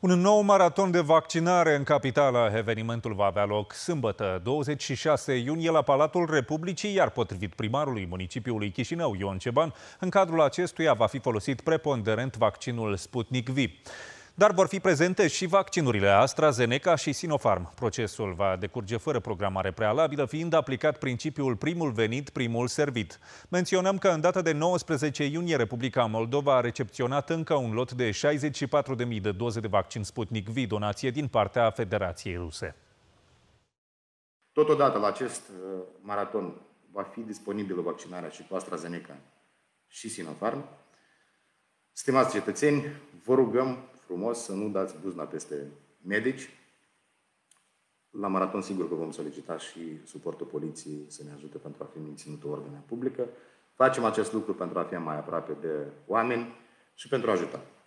Un nou maraton de vaccinare în capitală. Evenimentul va avea loc sâmbătă, 26 iunie, la Palatul Republicii, iar potrivit primarului municipiului Chișinău, Ion Ceban, în cadrul acestuia va fi folosit preponderent vaccinul Sputnik V dar vor fi prezente și vaccinurile AstraZeneca și Sinopharm. Procesul va decurge fără programare prealabilă, fiind aplicat principiul primul venit, primul servit. Menționăm că în data de 19 iunie, Republica Moldova a recepționat încă un lot de 64.000 de doze de vaccin Sputnik V, donație din partea Federației Ruse. Totodată, la acest uh, maraton va fi disponibilă vaccinarea și cu AstraZeneca și Sinopharm. Stimați cetățeni, vă rugăm frumos să nu dați buzna peste medici. La maraton sigur că vom solicita și suportul poliției să ne ajute pentru a fi menținut ordinea publică. Facem acest lucru pentru a fi mai aproape de oameni și pentru a ajuta.